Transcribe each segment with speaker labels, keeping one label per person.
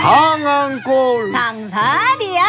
Speaker 1: 상한골
Speaker 2: 상사리야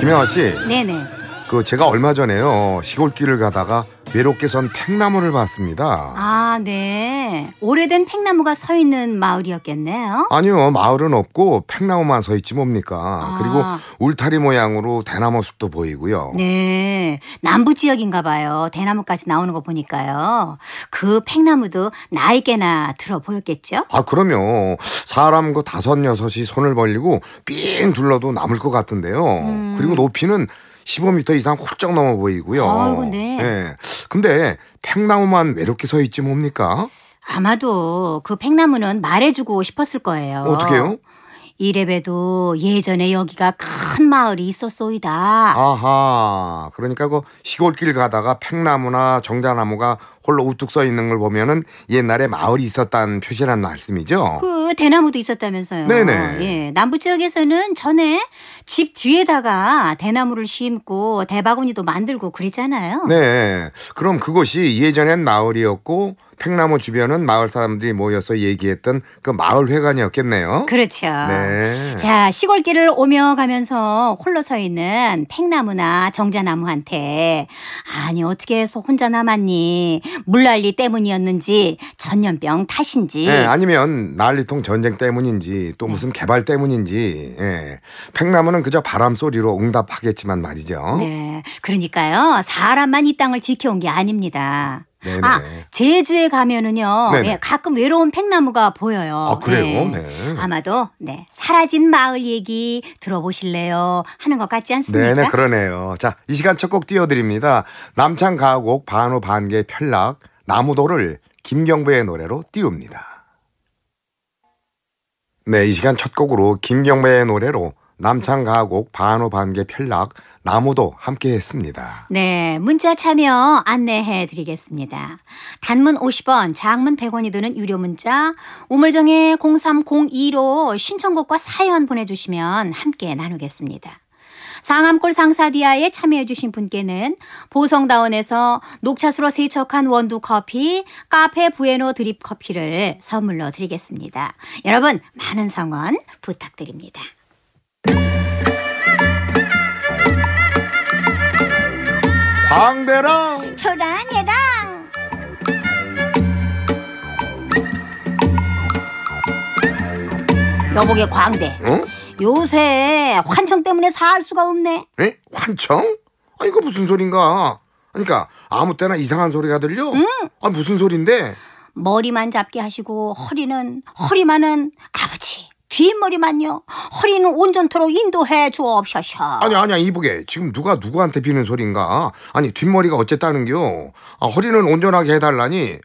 Speaker 2: 김영아 씨 네네
Speaker 1: 그 제가 얼마 전에요 시골길을 가다가 외롭게 선 팽나무를 봤습니다
Speaker 2: 아네 오래된 팽나무가 서 있는 마을이었겠네요.
Speaker 1: 아니요, 마을은 없고 팽나무만 서 있지 뭡니까. 아. 그리고 울타리 모양으로 대나무 숲도 보이고요.
Speaker 2: 네, 남부 지역인가 봐요. 대나무까지 나오는 거 보니까요. 그 팽나무도 나이게나 들어 보였겠죠?
Speaker 1: 아, 그럼요. 사람 그 다섯 여섯이 손을 벌리고 삥 둘러도 남을 것 같은데요. 음. 그리고 높이는 15m 이상 훌쩍 넘어 보이고요. 아이고, 네. 네. 근데 팽나무만 외롭게 서 있지 뭡니까?
Speaker 2: 아마도 그 팽나무는 말해주고 싶었을 거예요. 어떻게요? 이래봬도 예전에 여기가 큰 마을이 있었소이다.
Speaker 1: 아하. 그러니까 그 시골길 가다가 팽나무나 정자나무가 홀로 우뚝 서 있는 걸 보면은 옛날에 마을이 있었다는 표시란 말씀이죠.
Speaker 2: 그 대나무도 있었다면서요. 네네. 예, 남부 지역에서는 전에 집 뒤에다가 대나무를 심고 대바구니도 만들고 그랬잖아요.
Speaker 1: 네. 그럼 그것이 예전엔 마을이었고 팽나무 주변은 마을 사람들이 모여서 얘기했던 그 마을 회관이었겠네요.
Speaker 2: 그렇죠. 네. 자, 시골길을 오며 가면서 홀로 서 있는 팽나무나 정자나무한테 아니 어떻게 해서 혼자 남았니? 물난리 때문이었는지 전염병 탓인지 예,
Speaker 1: 아니면 난리통 전쟁 때문인지 또 네. 무슨 개발 때문인지 예. 팽나무는 그저 바람 소리로 응답하겠지만 말이죠.
Speaker 2: 네. 그러니까요. 사람만 이 땅을 지켜온 게 아닙니다. 아, 네네. 아 제주에 가면은요 예, 가끔 외로운 팽나무가 보여요. 아 그래요? 네. 네. 아마도 네 사라진 마을 얘기 들어보실래요 하는 것 같지 않습니까? 네네
Speaker 1: 그러네요. 자 이 시간 첫 곡 띄워드립니다. 남창 가곡 반호 반개 편락 나무도를 김경부의 노래로 띄웁니다. 네, 이 시간 첫 곡으로 김경배의 노래로 남창 가곡 반호 반개 편락 나무도 함께 했습니다.
Speaker 2: 네, 문자 참여 안내해 드리겠습니다. 단문 50원, 장문 100원이 드는 유료 문자 우물정에 0302로 신청곡과 사연 보내주시면 함께 나누겠습니다. 상암골 상사디아에 참여해주신 분께는 보성다운에서 녹차수로 세척한 원두 커피, 카페 부에노 드립 커피를 선물로 드리겠습니다. 여러분, 많은 성원 부탁드립니다. 광대랑 초란 얘랑 여보게 광대 응? 요새 환청 때문에 살 수가 없네
Speaker 1: 에? 환청? 아 이거 무슨 소린가? 그러니까 아무 때나 이상한 소리가 들려? 응. 아 무슨 소린데? 머리만
Speaker 2: 잡게 하시고 허리는 허리만은 아버지 뒷머리만요. 허리는 온전토록 인도해 주옵소서.
Speaker 1: 아니 아니 이보게 지금 누가 누구한테 비는 소린가? 아니 뒷머리가 어쨌다는겨? 아, 허리는 온전하게 해달라니.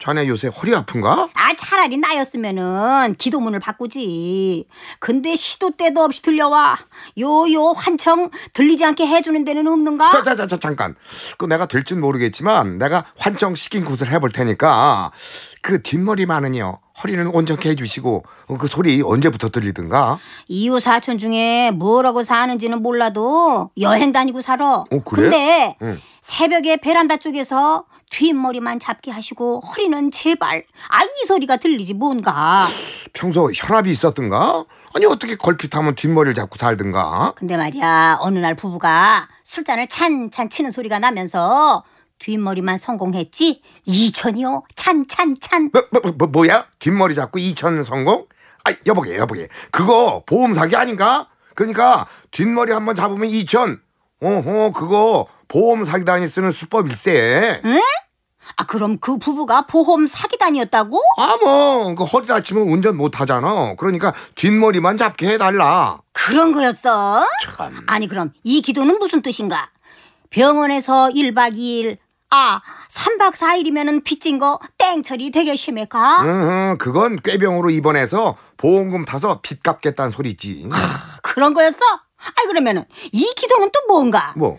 Speaker 1: 자네 요새 허리 아픈가?
Speaker 2: 아 차라리 나였으면은 기도문을 바꾸지. 근데 시도 때도 없이 들려와. 요 요 환청 들리지 않게 해주는 데는 없는가?
Speaker 1: 자자자 잠깐. 그 내가 될진 모르겠지만 내가 환청 시킨 곳을 해볼 테니까 그 뒷머리만은요. 허리는 온전케 해주시고 그 소리 언제부터 들리든가? 이웃
Speaker 2: 사촌 중에 뭐라고 사는지는 몰라도 여행 다니고 살아. 어,
Speaker 1: 그래? 근데 응.
Speaker 2: 새벽에 베란다 쪽에서 뒷머리만 잡게 하시고 허리는 제발 아 이 소리가 들리지 뭔가.
Speaker 1: 평소 혈압이 있었던가? 아니 어떻게 걸핏하면 뒷머리를 잡고 살든가?
Speaker 2: 근데 말이야 어느 날 부부가 술잔을 찬찬 치는 소리가 나면서 뒷머리만 성공했지
Speaker 1: 이천이요 찬찬찬 뭐, 뭐, 뭐, 뭐, 뭐야 뒷머리 잡고 이천 성공? 아 여보게 여보게 그거 보험 사기 아닌가? 그러니까 뒷머리 한번 잡으면 2천 어허 그거 보험 사기단이 쓰는 수법일세 응? 아 그럼 그 부부가 보험
Speaker 2: 사기단이었다고?
Speaker 1: 아뭐그 허리 다치면 운전 못하잖아 그러니까 뒷머리만 잡게 해달라
Speaker 2: 그런 거였어? 참 아니 그럼 이 기도는 무슨 뜻인가? 병원에서 1박 2일 아, 3박 4일이면은 빚진 거 땡처리 되게 심니까
Speaker 1: 응, 그건 꾀병으로 입원해서 보험금 타서 빚 갚겠다는 소리지. 아,
Speaker 2: 그런 거였어? 아이 그러면이기도은또 뭔가? 뭐?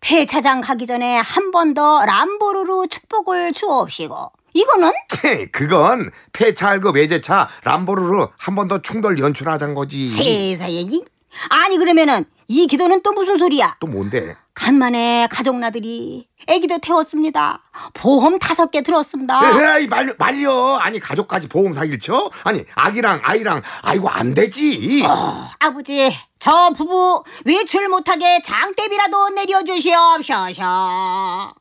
Speaker 2: 폐차장 가기 전에 한 번 더람보르르 축복을 주옵시고.
Speaker 1: 이거는? 채, 그건 폐차할거 외제차 람보르르한 번 더 충돌 연출하자는 거지. 세상에
Speaker 2: 이 아니 그러면은 이 기도는 또 무슨 소리야? 또 뭔데? 간만에 가족나들이 애기도 태웠습니다. 보험 다섯 개 들었습니다. 에이
Speaker 1: 말 말려. 아니 가족까지 보험 사기를 쳐? 아니 아기랑 아이랑 아이고 안 되지. 어,
Speaker 2: 아버지 저 부부 외출 못하게 장대비라도 내려주시옵소서.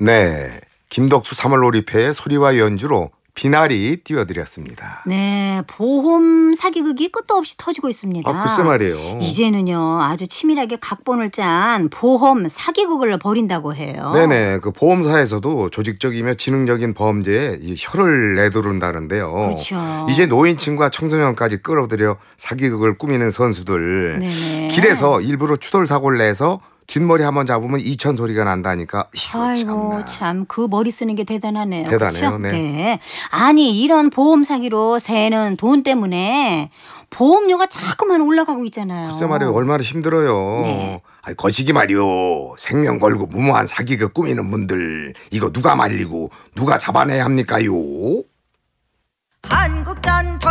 Speaker 1: 네 김덕수 3월 놀이패의 소리와 연주로 비나리 띄워드렸습니다.
Speaker 2: 네, 보험 사기극이 끝도 없이 터지고 있습니다. 아, 글쎄 말이에요. 이제는요, 아주 치밀하게 각본을 짠 보험 사기극을 벌인다고 해요. 네네,
Speaker 1: 그 보험사에서도 조직적이며 지능적인 범죄에 혀를 내두른다는데요. 그렇죠. 이제 노인층과 청소년까지 끌어들여 사기극을 꾸미는 선수들. 네네. 길에서 일부러 추돌 사고를 내서 뒷머리 한번 잡으면 이천 소리가 난다니까.
Speaker 2: 아이고 참 그 머리 쓰는 게 대단하네요. 대단해요. 그렇죠? 네. 네. 아니 이런 보험 사기로 새는 돈 때문에 보험료가 자꾸만 올라가고 있잖아요. 글쎄 말이요
Speaker 1: 얼마나 힘들어요. 네. 아니, 거시기 말이요. 생명 걸고 무모한 사기극 그 꾸미는 분들 이거 누가 말리고 누가 잡아내야 합니까요?
Speaker 3: 한국 전통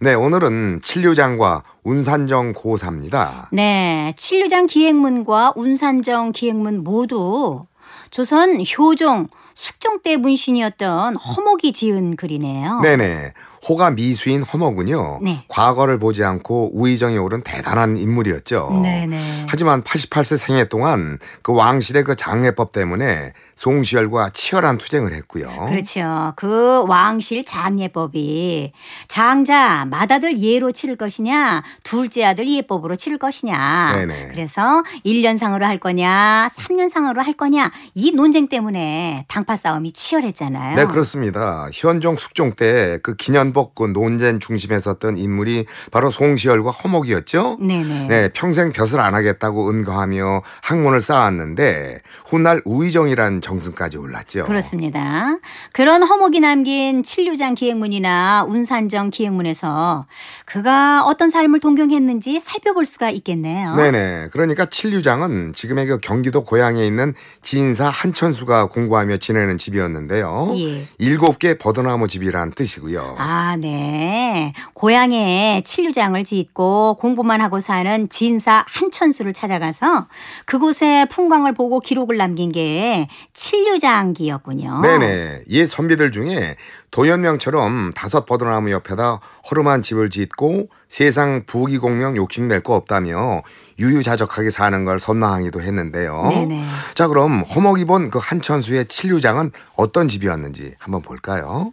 Speaker 1: 네, 오늘은 칠류장과 운산정 고사입니다.
Speaker 2: 네, 칠류장 기행문과 운산정 기행문 모두 조선 효종 숙종 때 문신이었던 허목이 지은 글이네요. 네네.
Speaker 1: 호가 미수인 허목은요. 네. 과거를 보지 않고 우의정에 오른 대단한 인물이었죠. 네네. 하지만 88세 생애 동안 그 왕실의 그 장례법 때문에 송시열과 치열한 투쟁을 했고요.
Speaker 2: 그렇죠. 그 왕실 장예법이 장자 맏아들 예로 치를 것이냐 둘째 아들 예법으로 치를 것이냐 네네. 그래서 1년상으로 할 거냐 3년상으로 할 거냐 이 논쟁 때문에 당파 싸움이 치열했잖아요. 네
Speaker 1: 그렇습니다. 현종 숙종 때 그 기년복군 그 논쟁 중심에 섰던 인물이 바로 송시열과 허목이었죠.
Speaker 2: 네네. 네
Speaker 1: 평생 벼슬 안 하겠다고 은거하며 학문을 쌓았는데 훗날 우의정이란 정승까지 올랐죠.
Speaker 2: 그렇습니다. 그런 허목이 남긴 칠류장 기행문이나 운산정 기행문에서 그가 어떤 삶을 동경했는지 살펴볼 수가 있겠네요.
Speaker 1: 네네. 그러니까 칠류장은 지금의 그 경기도 고향에 있는 진사 한천수가 공부하며 지내는 집이었는데요. 예. 일곱 개 버드나무 집이란 뜻이고요.
Speaker 2: 아, 네. 고향에 칠류장을 짓고 공부만 하고 사는 진사 한천수를 찾아가서 그곳의 풍광을 보고 기록을 남긴 게 칠류장기였군요.
Speaker 1: 네네. 옛 선비들 중에 도연명처럼 다섯 버드나무 옆에다 허름한 집을 짓고 세상 부귀공명 욕심낼 거 없다며 유유자적하게 사는 걸 선망하기도 했는데요. 네네. 자 그럼 허먹이본 그 한천수의 칠류장은 어떤 집이었는지 한번 볼까요?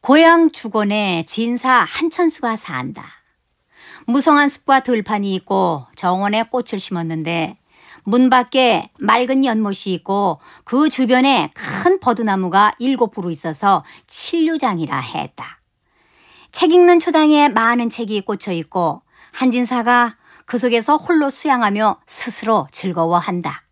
Speaker 2: 고향 주곤에 진사 한천수가 산다. 무성한 숲과 들판이 있고 정원에 꽃을 심었는데 문 밖에 맑은 연못이 있고 그 주변에 큰 버드나무가 일곱 부로 있어서 칠류장이라 했다. 책 읽는 초당에 많은 책이 꽂혀 있고 한진사가 그 속에서 홀로 수양하며 스스로 즐거워한다.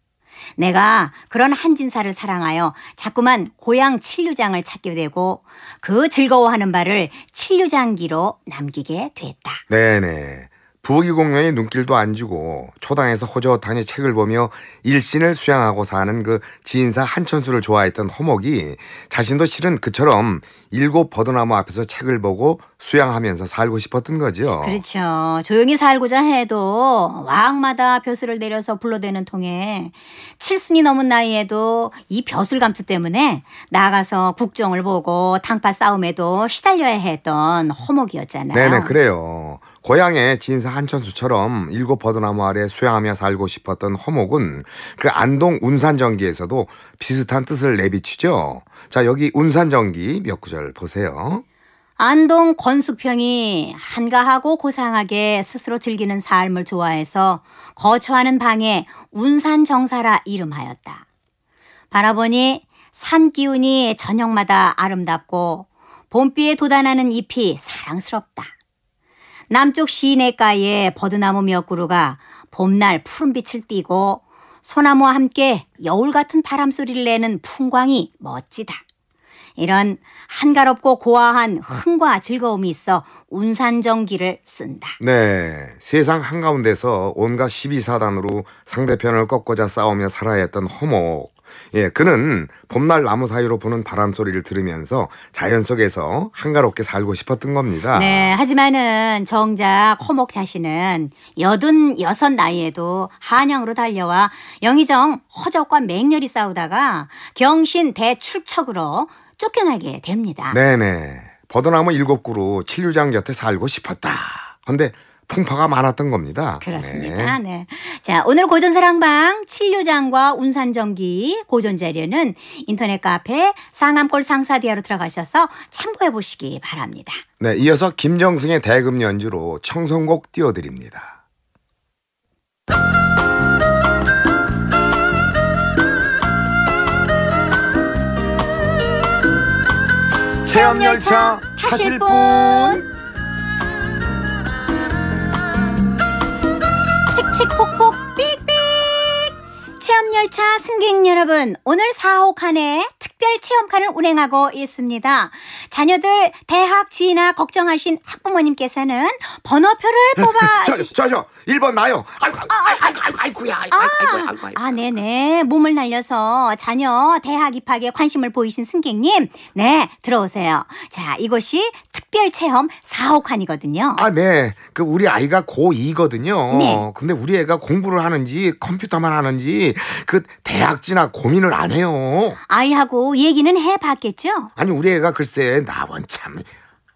Speaker 2: 내가 그런 한진사를 사랑하여 자꾸만 고향 칠류장을 찾게 되고 그 즐거워하는 바를 칠류장기로 남기게 됐다.
Speaker 1: 네네. 부엌이 공연이 눈길도 안 주고 초당에서 호젓하니 책을 보며 일신을 수양하고 사는 그 지인사 한천수를 좋아했던 허목이 자신도 실은 그처럼 일곱 버드나무 앞에서 책을 보고 수양하면서 살고 싶었던 거죠.
Speaker 2: 그렇죠. 조용히 살고자 해도 왕마다 벼슬을 내려서 불러대는 통에 칠순이 넘은 나이에도 이 벼슬 감투 때문에 나가서 국정을 보고 당파 싸움에도 시달려야 했던 허목이었잖아요. 네네
Speaker 1: 그래요. 고향의 진사 한천수처럼 일곱 버드나무 아래 수양하며 살고 싶었던 허목은 그 안동 운산전기에서도 비슷한 뜻을 내비치죠. 자, 여기 운산전기 몇 구절 보세요.
Speaker 2: 안동 건수평이 한가하고 고상하게 스스로 즐기는 삶을 좋아해서 거처하는 방에 운산정사라 이름하였다. 바라보니 산 기운이 저녁마다 아름답고 봄비에 돋아나는 잎이 사랑스럽다. 남쪽 시내가의 버드나무 몇 그루가 봄날 푸른빛을 띠고 소나무와 함께 여울 같은 바람 소리를 내는 풍광이 멋지다. 이런 한가롭고 고아한 흥과 즐거움이 있어 운산정기를 쓴다.
Speaker 1: 네. 세상 한가운데서 온갖 12사단으로 상대편을 꺾고자 싸우며 살아야 했던 허목. 예, 그는 봄날 나무 사이로 부는 바람 소리를 들으면서 자연 속에서 한가롭게 살고 싶었던 겁니다.
Speaker 2: 네, 하지만은 정작 호목 자신은 여든 여섯 나이에도 한양으로 달려와 영의정 허적과 맹렬히 싸우다가 경신 대출척으로 쫓겨나게 됩니다.
Speaker 1: 네네. 버드나무 일곱 그루 칠류장 곁에 살고 싶었다. 근데 풍파가 많았던 겁니다. 그렇습니다. 네.
Speaker 2: 네. 자, 오늘 고전 사랑방 칠료장과 운산전기 고전 자료는 인터넷 카페 상암골 상사디아로 들어가셔서 참고해 보시기 바랍니다.
Speaker 1: 네, 이어서 김정승의 대금 연주로 청성곡 띄워드립니다. 체험열차 타실 분
Speaker 2: 칙칙폭폭 체험열차 승객 여러분, 오늘 4호 칸에 특별 체험칸을 운행하고 있습니다. 자녀들 대학 진학 걱정하신 학부모님께서는 번호표를 뽑아 저,
Speaker 1: 저요. 1번 나요. 아이고, 아이고, 아, 아 아이고, 아이고야. 아이고, 아, 아이고, 아이고, 아이고,
Speaker 2: 아, 아, 네네. 몸을 날려서 자녀 대학 입학에 관심을 보이신 승객님, 네, 들어오세요. 자, 이곳이 특별 체험 4호 칸이거든요.
Speaker 1: 아, 네. 그 우리 아이가 고2거든요. 네. 근데 우리 애가 공부를 하는지 컴퓨터만 하는지 그 대학지나 고민을 안 해요. 아이하고 얘기는
Speaker 2: 해봤겠죠?
Speaker 1: 아니 우리 애가 글쎄 나원 참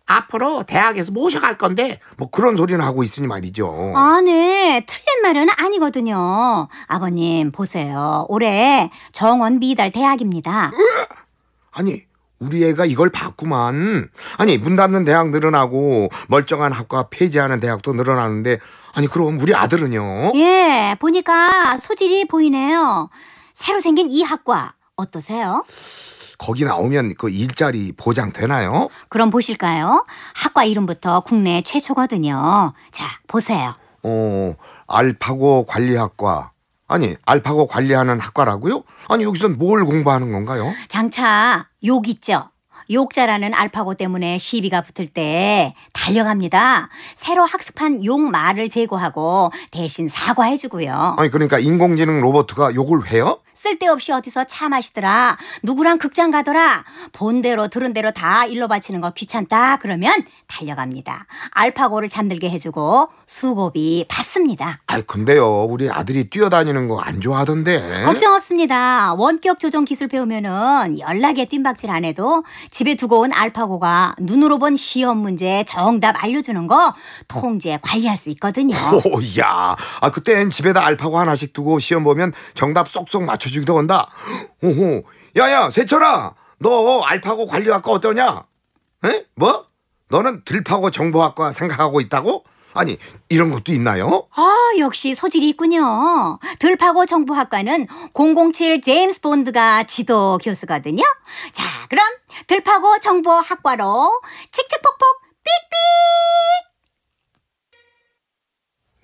Speaker 1: 앞으로 대학에서 모셔갈 건데 뭐 그런 소리는 하고 있으니 말이죠.
Speaker 2: 아, 네. 틀린 말은 아니거든요. 아버님 보세요. 올해 정원 미달 대학입니다.
Speaker 1: 아니 우리 애가 이걸 봤구만. 아니 문 닫는 대학 늘어나고 멀쩡한 학과 폐지하는 대학도 늘어나는데 아니 그럼 우리 아들은요?
Speaker 2: 예, 보니까 소질이 보이네요. 새로 생긴 이 학과 어떠세요?
Speaker 1: 거기 나오면 그 일자리 보장 되나요?
Speaker 2: 그럼 보실까요? 학과 이름부터 국내 최초거든요.
Speaker 1: 자, 보세요. 어, 알파고 관리학과. 아니, 알파고 관리하는 학과라고요? 아니, 여기선 뭘 공부하는 건가요?
Speaker 2: 장차 욕 있죠. 욕자라는 알파고 때문에 시비가 붙을 때 달려갑니다. 새로 학습한 욕 말을 제거하고 대신 사과해주고요.
Speaker 1: 아니 그러니까 인공지능 로버가 욕을 해요?
Speaker 2: 쓸데없이 어디서 차 마시더라. 누구랑 극장 가더라. 본 대로 들은 대로 다일로 바치는 거 귀찮다. 그러면 달려갑니다. 알파고를 잠들게 해주고 수고비 받습니다.
Speaker 1: 아 근데요 우리 아들이 뛰어다니는 거 안 좋아하던데. 걱정
Speaker 2: 없습니다. 원격 조정 기술 배우면은 연락에 뜀박질 안 해도 집에 두고 온 알파고가 눈으로 본 시험 문제 정답 알려주는 거 통제 관리할 수
Speaker 1: 있거든요. 오야. 아 그땐 집에다 알파고 하나씩 두고 시험 보면 정답 쏙쏙 맞춰. 주기도 온다. 호호. 야야 세철아 너 알파고 관리학과 어떠냐? 에? 뭐? 너는 들파고 정보학과 생각하고 있다고? 아니 이런 것도 있나요?
Speaker 2: 아 역시 소질이 있군요. 들파고 정보학과는 007 제임스 본드가 지도 교수거든요. 자 그럼 들파고 정보학과로 칙칙폭폭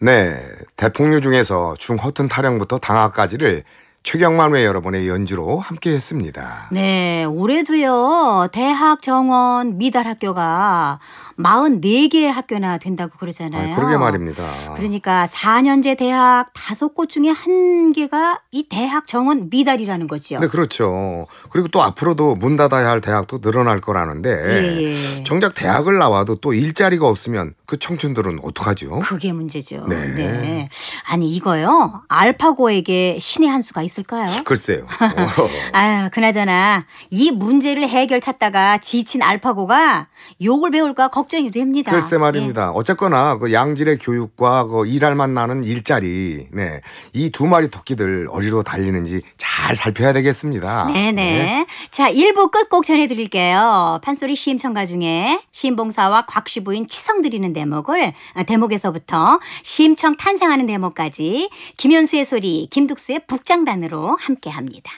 Speaker 1: 삑삑. 네 대폭류 중에서 중허튼 타령부터 당하까지를 최경만 외 여러분의 연주로 함께 했습니다.
Speaker 2: 네, 올해도요, 대학, 정원, 미달 학교가 44개 학교나 된다고 그러잖아요. 아, 그러게 말입니다. 그러니까 4년제 대학 5곳 중에 한 개가 이 대학, 정원, 미달이라는 거지 네,
Speaker 1: 그렇죠. 그리고 또 앞으로도 문 닫아야 할 대학도 늘어날 거라는데 예, 예. 정작 대학을 나와도 또 일자리가 없으면 그 청춘들은 어떡하죠? 그게 문제죠. 네.
Speaker 2: 네. 아니, 이거요. 알파고에게 신의 한 수가 있 있을까요?
Speaker 1: 글쎄요.
Speaker 2: 아 그나저나 이 문제를 해결 찾다가 지친 알파고가 욕을 배울까 걱정이 됩니다. 글쎄 말입니다.
Speaker 1: 예. 어쨌거나 그 양질의 교육과 그 일할 만 나는 일자리, 네, 이 두 마리 토끼들 어디로 달리는지 잘 살펴야 되겠습니다. 네네. 네. 네.
Speaker 2: 자, 1부 끝곡 전해드릴게요. 판소리 시임청가 중에 시임봉사와 곽씨 부인 치성 드리는 대목을 아, 대목에서부터 시임청 탄생하는 대목까지 김현수의 소리, 김득수의 북장단 시간으로 함께 합니다.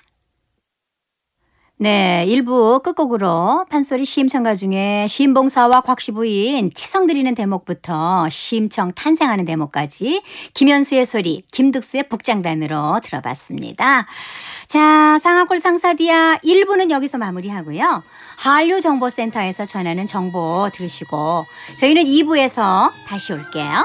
Speaker 2: 네, 1부 끝곡으로 판소리 시임청가 중에 시임봉사와 곽시부인 치성드리는 대목부터 시임청 탄생하는 대목까지 김현수의 소리, 김득수의 북장단으로 들어봤습니다. 자, 상하골 상사디아 1부는 여기서 마무리하고요. 한류정보센터에서 전하는 정보 들으시고 저희는 2부에서 다시 올게요.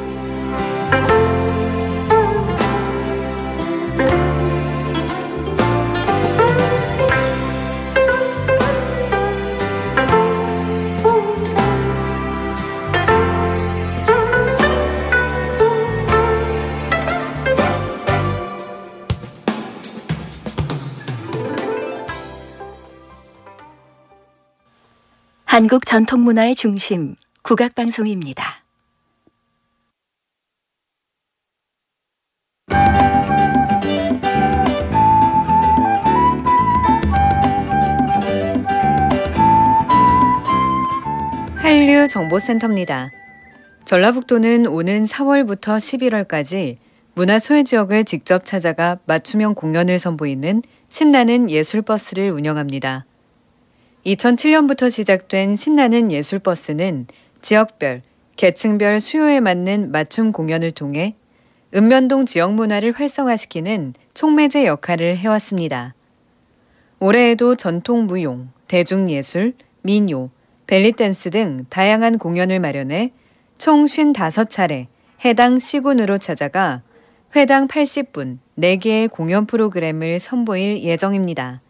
Speaker 4: 한국 전통문화의 중심, 국악방송입니다. 한류 정보센터입니다. 전라북도는 오는 4월부터 11월까지 문화 소외 지역을 직접 찾아가 맞춤형 공연을 선보이는 신나는 예술 버스를 운영합니다. 2007년부터 시작된 신나는 예술버스는 지역별, 계층별 수요에 맞는 맞춤 공연을 통해 읍면동 지역 문화를 활성화시키는 촉매제 역할을 해왔습니다. 올해에도 전통 무용, 대중예술, 민요, 벨리댄스 등 다양한 공연을 마련해 총 55차례 해당 시군으로 찾아가 회당 80분 4개의 공연 프로그램을 선보일 예정입니다.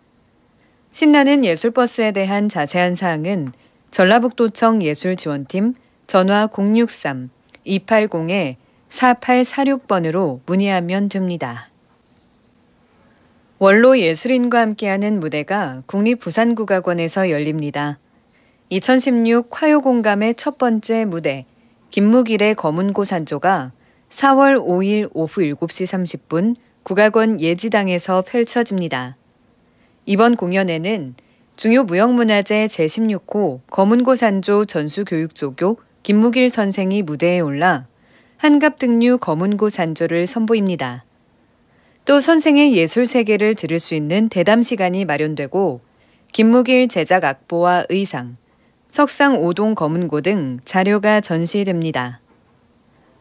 Speaker 4: 신나는 예술버스에 대한 자세한 사항은 전라북도청 예술지원팀 전화 063-280-4846번으로 문의하면 됩니다. 원로 예술인과 함께하는 무대가 국립부산국악원에서 열립니다. 2016 화요공감의 첫 번째 무대, 김무길의 검은고 산조가 4월 5일 오후 7시 30분 국악원 예지당에서 펼쳐집니다. 이번 공연에는 중요무형문화재 제16호 거문고산조 전수교육조교 김무길 선생이 무대에 올라 한갑등류 거문고산조를 선보입니다. 또 선생의 예술 세계를 들을 수 있는 대담 시간이 마련되고 김무길 제작 악보와 의상, 석상 오동 거문고 등 자료가 전시됩니다.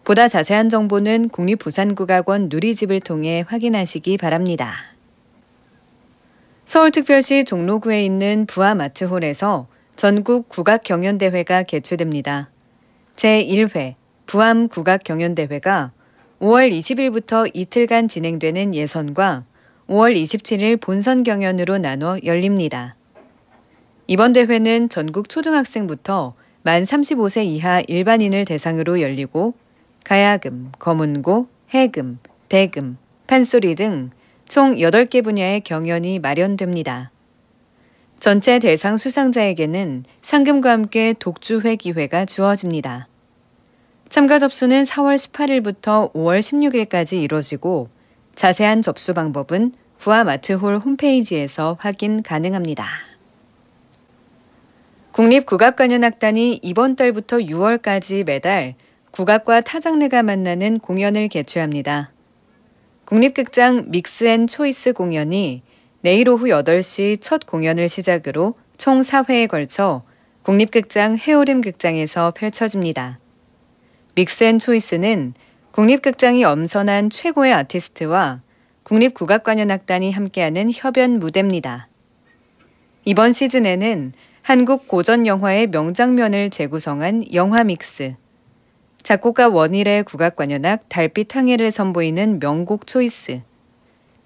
Speaker 4: 보다 자세한 정보는 국립부산국악원 누리집을 통해 확인하시기 바랍니다. 서울특별시 종로구에 있는 부암아트홀에서 전국 국악경연대회가 개최됩니다. 제1회 부암 국악경연대회가 5월 20일부터 이틀간 진행되는 예선과 5월 27일 본선 경연으로 나눠 열립니다. 이번 대회는 전국 초등학생부터 만 35세 이하 일반인을 대상으로 열리고 가야금, 거문고, 해금, 대금, 판소리 등총 8개 분야의 경연이 마련됩니다. 전체 대상 수상자에게는 상금과 함께 독주회 기회가 주어집니다. 참가 접수는 4월 18일부터 5월 16일까지 이뤄지고 자세한 접수 방법은 부하 마트홀 홈페이지에서 확인 가능합니다. 국립국악관현악단이 이번 달부터 6월까지 매달 국악과 타장르가 만나는 공연을 개최합니다. 국립극장 믹스앤초이스 공연이 내일 오후 8시 첫 공연을 시작으로 총 4회에 걸쳐 국립극장 해오름 극장에서 펼쳐집니다. 믹스앤초이스는 국립극장이 엄선한 최고의 아티스트와 국립국악관현악단이 함께하는 협연 무대입니다. 이번 시즌에는 한국 고전 영화의 명장면을 재구성한 영화 믹스, 작곡가 원일의 국악관현악 달빛 항해를 선보이는 명곡 초이스,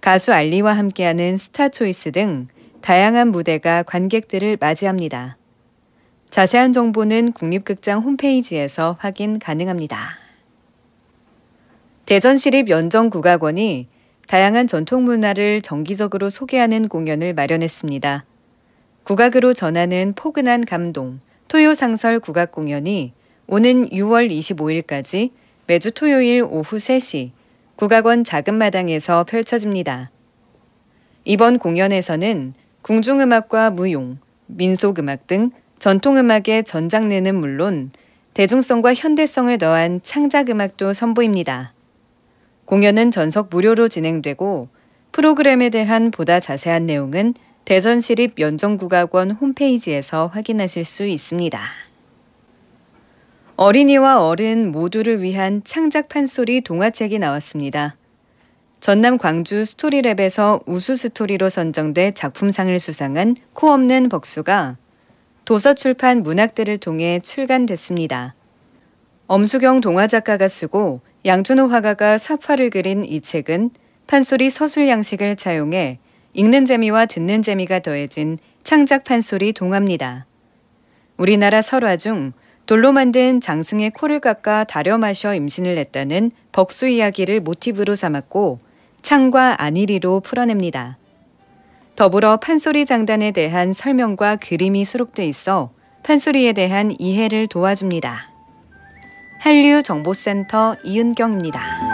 Speaker 4: 가수 알리와 함께하는 스타 초이스 등 다양한 무대가 관객들을 맞이합니다. 자세한 정보는 국립극장 홈페이지에서 확인 가능합니다. 대전시립 연정국악원이 다양한 전통 문화를 정기적으로 소개하는 공연을 마련했습니다. 국악으로 전하는 포근한 감동, 토요상설 국악공연이 오는 6월 25일까지 매주 토요일 오후 3시 국악원 작은 마당에서 펼쳐집니다. 이번 공연에서는 궁중음악과 무용, 민속음악 등 전통음악의 전 장르는 물론 대중성과 현대성을 더한 창작음악도 선보입니다. 공연은 전석 무료로 진행되고 프로그램에 대한 보다 자세한 내용은 대전시립 연정국악원 홈페이지에서 확인하실 수 있습니다. 어린이와 어른 모두를 위한 창작 판소리 동화책이 나왔습니다. 전남 광주 스토리랩에서 우수 스토리로 선정돼 작품상을 수상한 코 없는 벅수가 도서출판 문학대를 통해 출간됐습니다. 엄수경 동화작가가 쓰고 양준호 화가가 삽화를 그린 이 책은 판소리 서술 양식을 차용해 읽는 재미와 듣는 재미가 더해진 창작 판소리 동화입니다. 우리나라 설화 중 돌로 만든 장승의 코를 깎아 다려 마셔 임신을 했다는 벅수 이야기를 모티브로 삼았고 창과 안일이로 풀어냅니다. 더불어 판소리 장단에 대한 설명과 그림이 수록돼 있어 판소리에 대한 이해를 도와줍니다. 한류 정보센터 이은경입니다.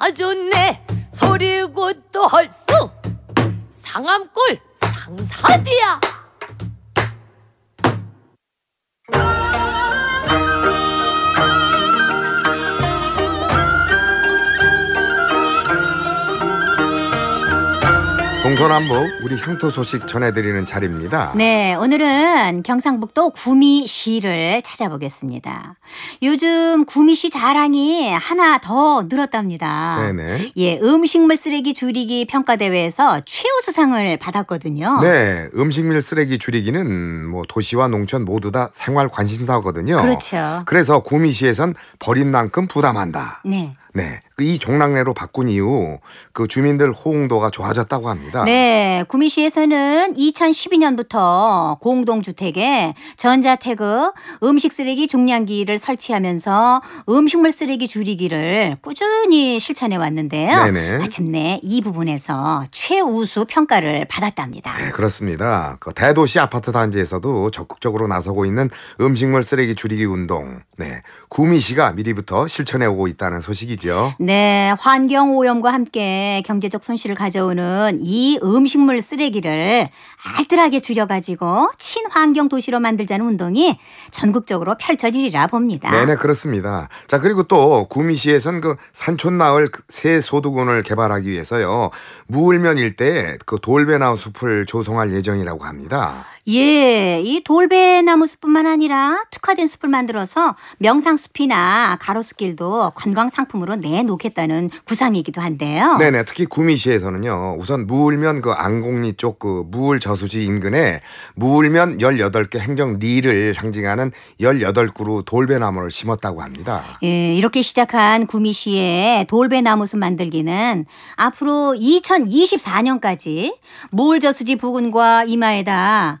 Speaker 5: 아 좋네 소리고 또 헐수 상암골 상사디야
Speaker 1: 동서남북 우리 향토 소식 전해드리는 자리입니다.
Speaker 2: 네, 오늘은 경상북도 구미시를 찾아보겠습니다. 요즘 구미시 자랑이 하나 더 늘었답니다. 네 예, 음식물 쓰레기 줄이기 평가대회에서 최우수상을 받았거든요. 네,
Speaker 1: 음식물 쓰레기 줄이기는 뭐 도시와 농촌 모두 다 생활 관심사거든요. 그렇죠. 그래서 구미시에선 버린 만큼 부담한다. 네. 네. 그 이종락내로 바꾼 이후 그 주민들 호응도가 좋아졌다고 합니다.
Speaker 2: 네. 구미시에서는 2012년부터 공동주택에 전자태그, 음식 쓰레기 종량기를 설치하면서 음식물 쓰레기 줄이기를 꾸준히 실천해 왔는데요. 네네. 마침내 이 부분에서 최우수 평가를 받았답니다.
Speaker 1: 네, 그렇습니다. 그 대도시 아파트 단지에서도 적극적으로 나서고 있는 음식물 쓰레기 줄이기 운동. 네. 구미시가 미리부터 실천해 오고 있다는 소식이 얘기죠.
Speaker 2: 네, 환경 오염과 함께 경제적 손실을 가져오는 이 음식물 쓰레기를 알뜰하게 줄여가지고 친환경 도시로 만들자는 운동이 전국적으로 펼쳐지리라 봅니다. 네네
Speaker 1: 그렇습니다. 자 그리고 또 구미시에선 그 산촌마을 그 새 소두군을 개발하기 위해서요 무을면 일대에 그 돌배나무 숲을 조성할 예정이라고 합니다.
Speaker 2: 예, 이 돌배나무 숲뿐만 아니라 특화된 숲을 만들어서 명상숲이나 가로수길도 관광 상품으로 내놓겠다는 구상이기도 한데요.
Speaker 1: 네네, 특히 구미시에서는요. 우선 무울면 그 안곡리 쪽 그 무울 저수지 인근에 무울면 18개 행정 리를 상징하는 18그루 돌배나무를 심었다고 합니다.
Speaker 2: 예, 이렇게 시작한 구미시의 돌배나무 숲 만들기는 앞으로 2024년까지 무울 저수지 부근과 이마에다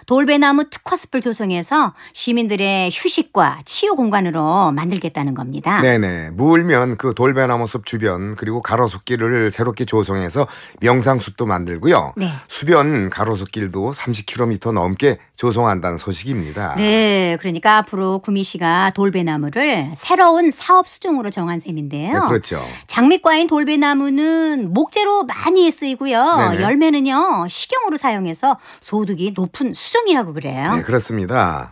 Speaker 2: 돌배나무 특화숲을 조성해서 시민들의 휴식과 치유 공간으로 만들겠다는 겁니다.
Speaker 1: 네네. 물면 그 돌배나무 숲 주변 그리고 가로수길을 새롭게 조성해서 명상숲도 만들고요. 네. 수변 가로수길도 30km 넘게 조성한다는 소식입니다.
Speaker 2: 네. 그러니까 앞으로 구미시가 돌배나무를 새로운 사업 수종으로 정한 셈인데요. 네, 그렇죠. 장미과인 돌배나무는 목재로 많이 쓰이고요. 네네. 열매는요. 식용으로 사용해서 소득이 높은 수종 수정이라고 그래요? 네,
Speaker 1: 그렇습니다.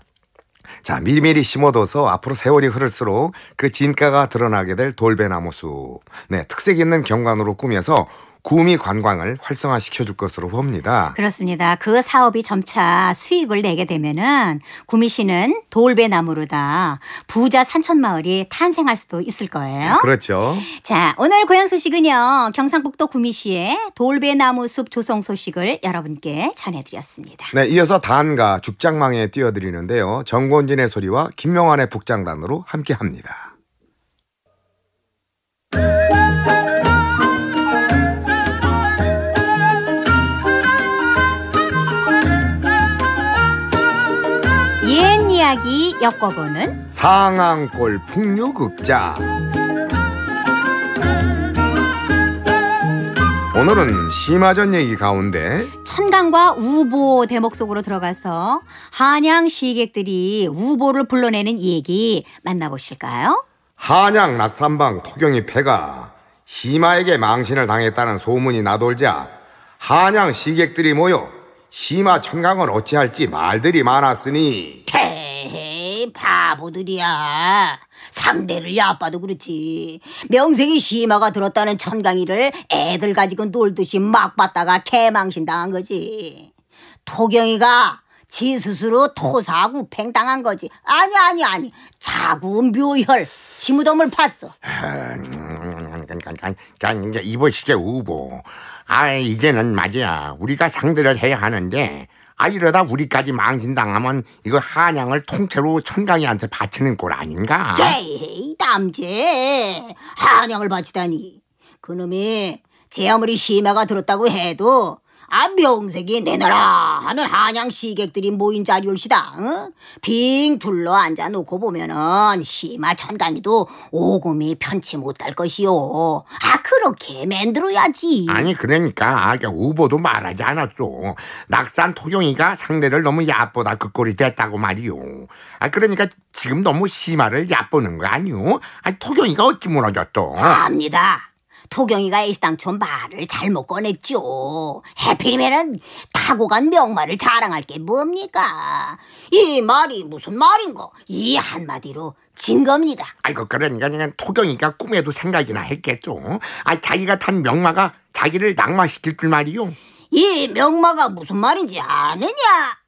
Speaker 1: 자, 미리미리 심어둬서 앞으로 세월이 흐를수록 그 진가가 드러나게 될 돌배나무 숲. 네, 특색 있는 경관으로 꾸며서 구미 관광을 활성화시켜 줄 것으로 봅니다.
Speaker 2: 그렇습니다. 그 사업이 점차 수익을 내게 되면은 구미시는 돌배나무로다 부자 산천마을이 탄생할 수도 있을 거예요. 그렇죠. 자, 오늘 고향 소식은요. 경상북도 구미시의 돌배나무 숲 조성 소식을 여러분께 전해드렸습니다.
Speaker 1: 네, 이어서 단가 죽장망에 띄워드리는데요. 정권진의 소리와 김명환의 북장단으로 함께합니다.
Speaker 2: 이야기 엮어보는
Speaker 1: 상앙골 풍류극장 오늘은 심화전 얘기 가운데
Speaker 2: 천강과 우보 대목 속으로 들어가서 한양 시객들이 우보를 불러내는 얘기 만나보실까요?
Speaker 1: 한양 낯산방 토경이 패가 심화에게 망신을 당했다는 소문이 나돌자 한양 시객들이 모여 심하 천강은 어찌할지 말들이 많았으니
Speaker 2: 퇴 바보들이야 상대를 야빠도 그렇지 명색이 심하가 들었다는 천강이를 애들 가지고 놀듯이 막 봤다가 개망신당한 거지 토경이가 지 스스로 토사하고 팽당한 거지 아니 아니 아니 자구 묘혈 지무덤을 봤어
Speaker 1: 이번 시계 우보 아, 이제는 말이야. 우리가 상대를 해야 하는데, 아, 이러다 우리까지 망신당하면 이거 한양을 통째로 천강이한테 바치는 꼴 아닌가?
Speaker 2: 제이, 남제. 한양을 바치다니. 그놈이 제 아무리 심마가 들었다고 해도 안병색이 내놔라 하는 한양 시객들이 모인 자리올시다. 응? 빙 둘러 앉아 놓고 보면은 심할 천강이도
Speaker 1: 오금이 편치 못할 것이오아 그렇게 만들어야지. 아니 그러니까 아까 우보도 말하지 않았죠. 낙산 토종이가 상대를 너무 얕보다 그 꼴이 됐다고 말이오아 그러니까 지금 너무 심화를 얕보는 거아니오아 토종이가 어찌 무너졌죠? 압니다. 도경이가 애시당초 말을 잘못
Speaker 2: 꺼냈죠. 해필이면은 타고 간 명말을 자랑할 게 뭡니까? 이 말이 무슨 말인가이 한마디로
Speaker 1: 진 겁니다. 아이고 그러니까 그냥 토경이가 꿈에도 생각이나 했겠죠. 아 자기가 탄 명마가 자기를 낙마시킬 줄 말이요. 이 명마가 무슨 말인지 아느냐?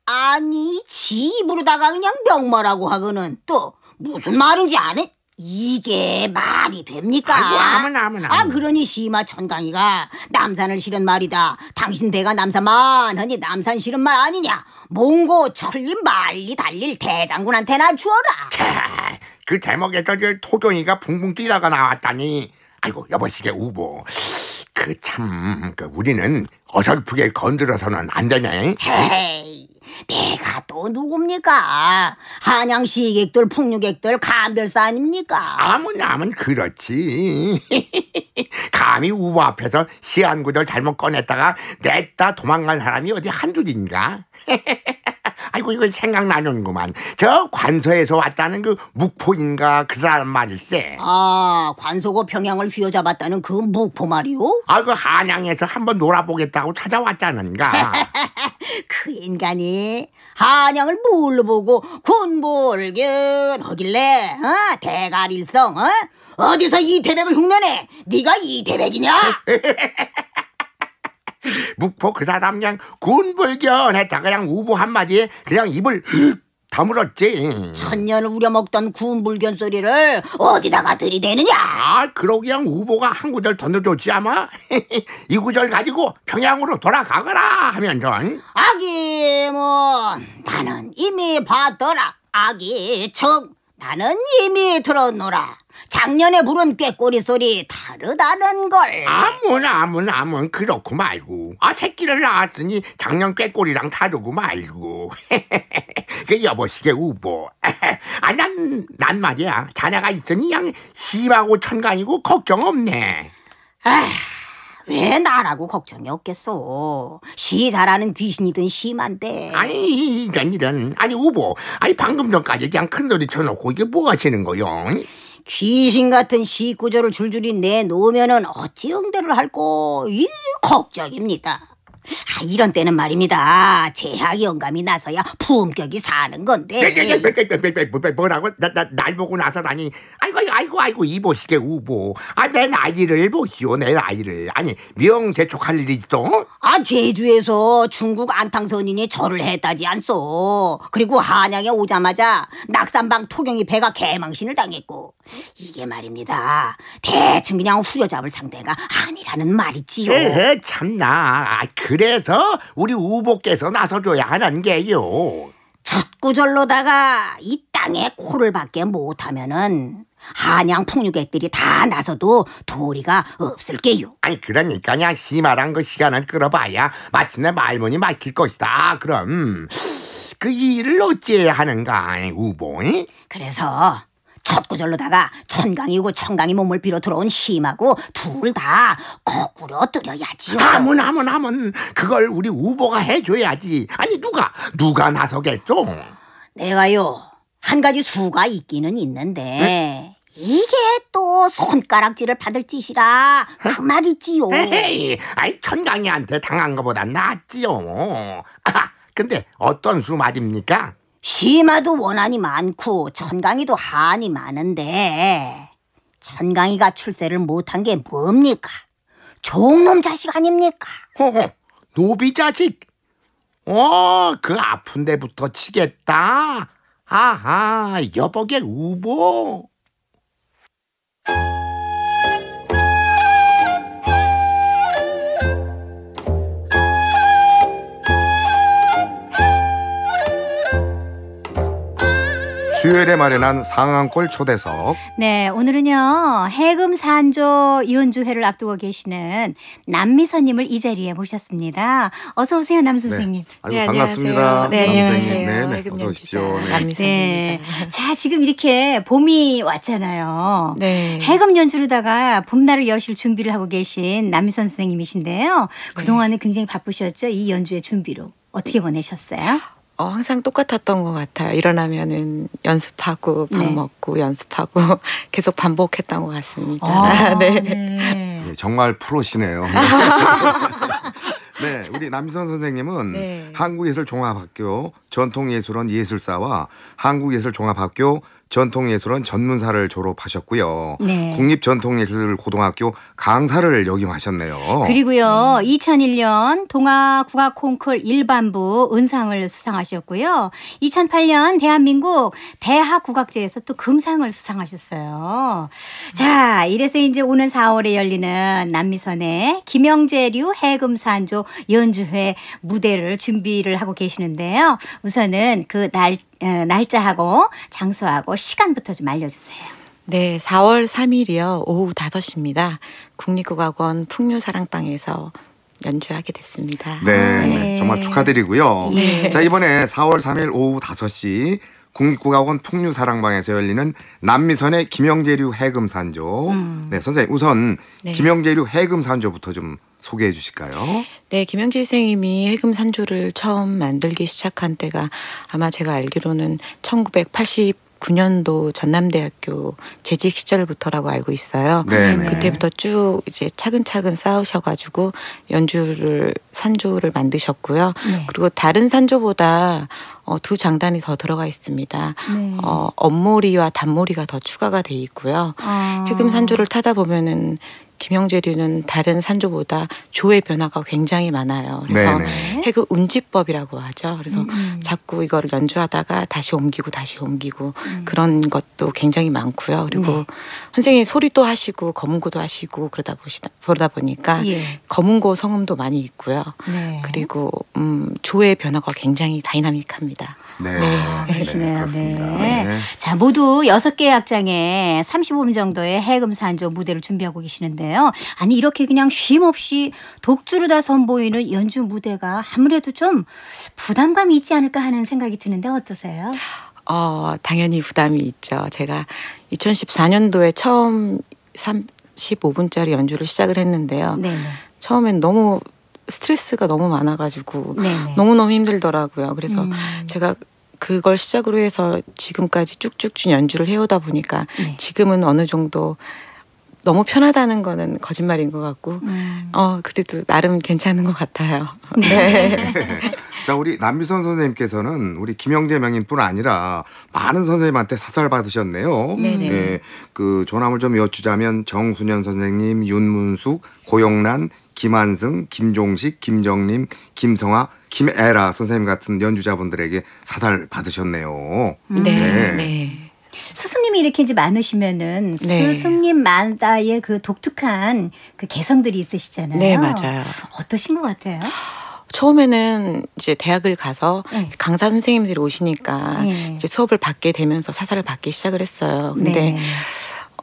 Speaker 1: 아니 지
Speaker 2: 입으로다가 그냥 명마라고 하거는또 무슨 말인지 아는? 아느... 이게 말이 됩니까? 아이고, 아문, 아아 그러니 시마 천강이가 남산을 실은 말이다. 당신 배가 남산만 하니 남산 실은 말 아니냐? 몽고 천리 말리 달릴 대장군한테나 주어라. 캬,
Speaker 1: 그 대목에서 저 그 토종이가 붕붕 뛰다가 나왔다니. 아이고 여보시게 우보. 그참 그 우리는 어설프게 건드려서는 안 되네. 헤헤 내가
Speaker 2: 또 누굽니까? 한양 시객들, 풍류객들, 감별사 아닙니까? 아문 아문
Speaker 1: 그렇지. 감히 우보 앞에서 시한구절 잘못 꺼냈다가 냈다 도망간 사람이 어디 한둘인가? 아이고 이거 생각나는구만. 저 관서에서 왔다는 그 묵포인가 그 사람 말일세.
Speaker 2: 아 관서고 평양을 휘어잡았다는 그 묵포 말이오? 아그 한양에서 한번
Speaker 1: 놀아보겠다고 찾아왔다는가그
Speaker 2: 인간이 한양을 뭘로 보고 군불견 하길래 어? 대가리성 어? 어디서 이태백을 흉내내? 네가 이태백이냐?
Speaker 1: 묵포 그 사람 그냥 군불견했다 그냥 우보 한마디에 그냥 입을 다물었지. 천년 우려먹던 군불견 소리를 어디다가 들이대느냐? 아, 그러기양 우보가 한 구절 던져줬지 아마. 이 구절 가지고 평양으로 돌아가거라 하면서.
Speaker 2: 아기 뭐 나는 이미 봤더라. 아기 척 나는 이미 들었노라. 작년에 부른 꾀꼬리 소리 다르다는 걸.
Speaker 1: 아문 아문 아문 그렇고 말고 아 새끼를 낳았으니 작년 꾀꼬리랑 다르고 말고 그 여보시게 우보. 아난난 난 말이야 자네가 있으니 양냥 심하고 천간이고 걱정 없네. 아, 왜 나라고 걱정이
Speaker 2: 없겠소. 시 잘하는 귀신이든 심한데.
Speaker 1: 아니, 이런, 이런. 아니, 우보. 아니, 방금 전까지 그냥 큰 소리 쳐놓고 이게 뭐 하시는 거요? 귀신
Speaker 2: 같은 시구조를 줄줄이 내놓으면은 어찌 응대를 할꼬 이 걱정입니다. 아, 이런 때는 말입니다. 제약 영감이 나서야 품격이
Speaker 1: 사는 건데. 뭐, 뭐라고? 나, 나, 날 보고 나서라니. 아이고, 아이고, 아이고, 이보시게 우보. 아, 내 나이를 보시오, 내 나이를. 아니, 명재촉할 일이지도.
Speaker 2: 아, 제주에서 중국 안탕선인이 절을 했다지 않소. 그리고 한양에 오자마자 낙산방 토경이 배가 개망신을 당했고. 이게 말입니다. 대충 그냥 수여잡을 상대가
Speaker 1: 아니라는 말이지요. 에헤, 참나. 아, 그래서 우리 우보께서 나서줘야 하는 게요. 첫
Speaker 2: 구절로다가 이 땅에 코를 박게 못하면은 한양
Speaker 1: 폭류객들이 다 나서도 도리가 없을게요. 아니 그러니까야 심하란 그 시간을 끌어봐야 마침내 말문이 막힐 것이다. 그럼 그 일을 어찌 하는가 우보이? 그래서 첫 구절로다가 천강이고
Speaker 2: 천강이 몸을 빌어 들어온 심하고 둘 다 거꾸로 뜨려야지요. 아문
Speaker 1: 아문 아문 그걸 우리 우보가 해줘야지. 아니 누가 누가 나서겠죠?
Speaker 2: 내가요 한 가지 수가 있기는 있는데 응? 네? 이게 또 손가락질을 받을 짓이라
Speaker 1: 네? 그 말이지요. 에이, 아이 천강이한테 당한 것보다 낫지요. 아, 근데 어떤 수 말입니까?
Speaker 2: 심마도 원한이 많고 천강이도 한이 많은데 천강이가 출세를 못한 게 뭡니까?
Speaker 1: 종놈 자식 아닙니까? 허허, 노비 자식. 어, 그 아픈 데부터 치겠다. 아하, 여보게 우보. 수요일에 마련한 상한골 초대석.
Speaker 2: 네, 오늘은요 해금 산조 이혼주회를 앞두고 계시는 남미선님을 이 자리에 모셨습니다. 어서 오세요, 남 선생님. 네, 아유, 네, 반갑습니다. 네, 남 선생님. 네, 네, 어서
Speaker 1: 오십시오. 네.
Speaker 2: 네. 자, 지금 이렇게 봄이 왔잖아요. 네. 해금 연주로다가 봄날을 여실 준비를 하고 계신 남미선 생님이신데요 그동안에 네. 굉장히 바쁘셨죠? 이 연주의 준비로 어떻게 보내셨어요?
Speaker 6: 어, 항상 똑같았던 것 같아요. 일어나면은 연습하고 밥 네. 먹고 연습하고 계속 반복했던
Speaker 1: 것 같습니다. 아,
Speaker 6: 네. 네.
Speaker 1: 예, 정말 프로시네요. 네, 우리 남선 선생님은 네. 한국예술종합학교 전통예술원 예술사와 한국예술종합학교 전통예술원 전문사를 졸업하셨고요. 네. 국립전통예술고등학교 강사를 역임하셨네요. 그리고요.
Speaker 2: 2001년 동아국악 콩쿨 일반부 은상을 수상하셨고요. 2008년 대한민국 대학국악제에서 또 금상을 수상하셨어요. 자, 이래서 이제 오는 4월에 열리는 남미선의 김영재류 해금산조 연주회 무대를 준비를 하고 계시는데요. 우선은 그 날,
Speaker 6: 어, 날짜하고 장소하고 시간부터 좀 알려주세요. 네, 4월 3일이요. 오후 5시입니다. 국립국악원 풍류사랑방에서 연주하게 됐습니다. 네, 아, 네.
Speaker 1: 정말 축하드리고요. 네. 자, 이번에 4월 3일 오후 5시 국립국악원 풍류사랑방에서 열리는 남미선의 김영재류 해금산조. 음. 네, 선생님 우선 네. 김영재류 해금산조부터 좀 소개해 주실까요?
Speaker 6: 네, 김영재 선생님이 해금산조를 처음 만들기 시작한 때가 아마 제가 알기로는 1980 2 9년도 전남대학교 재직 시절부터라고 알고 있어요. 네네. 네. 그때부터 쭉 이제 차근차근 쌓으셔가지고 연주를 산조를 만드셨고요. 네. 그리고 다른 산조보다 어, 두 장단이 더 들어가 있습니다. 네. 어, 앞머리와 단머리가 더 추가가 돼 있고요.
Speaker 3: 아. 해금 산조를
Speaker 6: 타다 보면은 김영재류는 다른 산조보다 조의 변화가 굉장히 많아요. 그래서 네네. 네. 해그 운지법이라고 하죠. 그래서 음, 음. 자꾸 이거를 연주하다가 다시 옮기고 다시 옮기고 음. 그런 것도 굉장히 많고요. 그리고 네. 선생님 소리도 하시고 검은고도 하시고 그러다 보시다 그러다 보니까 예. 검은고 성음도 많이 있고요. 네. 그리고 음, 조의 변화가 굉장히 다이나믹합니다.
Speaker 2: 네. 네 그러시네요. 네, 네. 자, 모두 6 개의 악장에 35분 정도의 해금산조 무대를 준비하고 계시는데요. 아니, 이렇게 그냥 쉼 없이 독주로다 선보이는 연주 무대가 아무래도 좀 부담감이 있지 않을까 하는 생각이 드는데 어떠세요?
Speaker 6: 어, 당연히 부담이 있죠. 제가 2014년도에 처음 35분짜리 연주를 시작을 했는데요. 네, 네. 처음엔 너무 스트레스가 너무 많아가지고 네네. 너무너무 힘들더라고요. 그래서 음. 제가 그걸 시작으로 해서 지금까지 쭉쭉쭉 연주를 해오다 보니까 네. 지금은 어느 정도 너무 편하다는 거는 거짓말인 것 같고, 음. 어, 그래도 나름 괜찮은 것 같아요. 네.
Speaker 1: 네. 자, 우리 남미선 선생님께서는 우리 김영재 명인뿐 아니라 많은 선생님한테 사살 받으셨네요. 네네. 네, 그 조남을 좀 여쭈자면 정순현 선생님, 윤문숙, 고영란, 김한승, 김종식, 김정림, 김성아, 김애라 선생님 같은 연주자분들에게 사달 받으셨네요. 음. 네. 네. 네.
Speaker 2: 스승님이 이렇게 이제 많으시면은 네. 스승님마다의 그 독특한 그 개성들이 있으시잖아요. 네, 맞아요. 어떠신 것
Speaker 6: 같아요? 처음에는 이제 대학을 가서 네. 강사 선생님들이 오시니까 네. 이제 수업을 받게 되면서 사사를 받기 시작을 했어요. 근데 네.